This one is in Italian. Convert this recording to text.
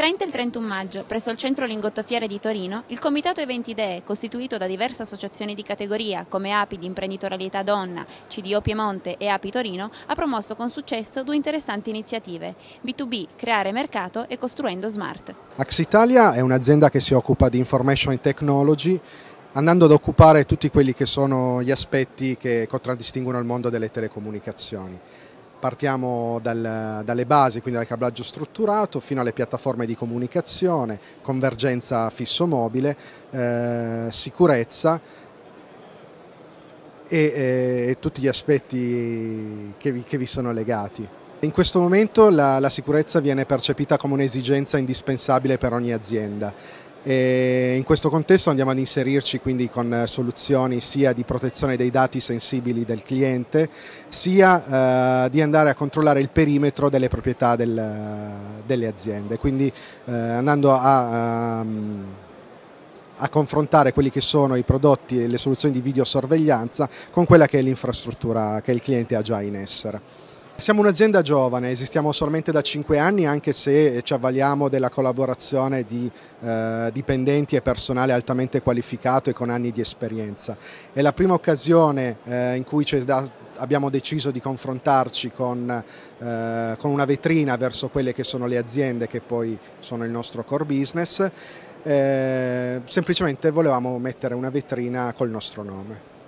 30 e il 31 maggio, presso il centro Lingottofiere di Torino, il Comitato Eventi Idee, costituito da diverse associazioni di categoria come API di Imprenditorialità Donna, CDO Piemonte e API Torino, ha promosso con successo due interessanti iniziative, B2B, creare mercato e costruendo smart. Axitalia è un'azienda che si occupa di information technology andando ad occupare tutti quelli che sono gli aspetti che contraddistinguono il mondo delle telecomunicazioni. Partiamo dal, dalle basi, quindi dal cablaggio strutturato, fino alle piattaforme di comunicazione, convergenza fisso-mobile, eh, sicurezza e, e, e, tutti gli aspetti che vi, che vi sono legati. In questo momento la, la, sicurezza viene percepita come un'esigenza indispensabile per ogni azienda e in questo contesto andiamo ad inserirci quindi con eh, soluzioni sia di protezione dei dati sensibili del cliente sia eh, di andare a controllare il perimetro delle proprietà del, eh, delle aziende, quindi eh, andando a, a, ehm, a, confrontare quelli che sono i prodotti e le soluzioni di videosorveglianza con quella che è l'infrastruttura che il cliente ha già in essere. Siamo un'azienda giovane, esistiamo solamente da 5 anni anche se ci avvaliamo della collaborazione di eh, dipendenti e personale altamente qualificato e con anni di esperienza. È la prima occasione eh, in cui da abbiamo deciso di confrontarci con, eh, con, una vetrina verso quelle che sono le aziende che poi sono il nostro core business, eh, semplicemente volevamo mettere una vetrina col nostro nome.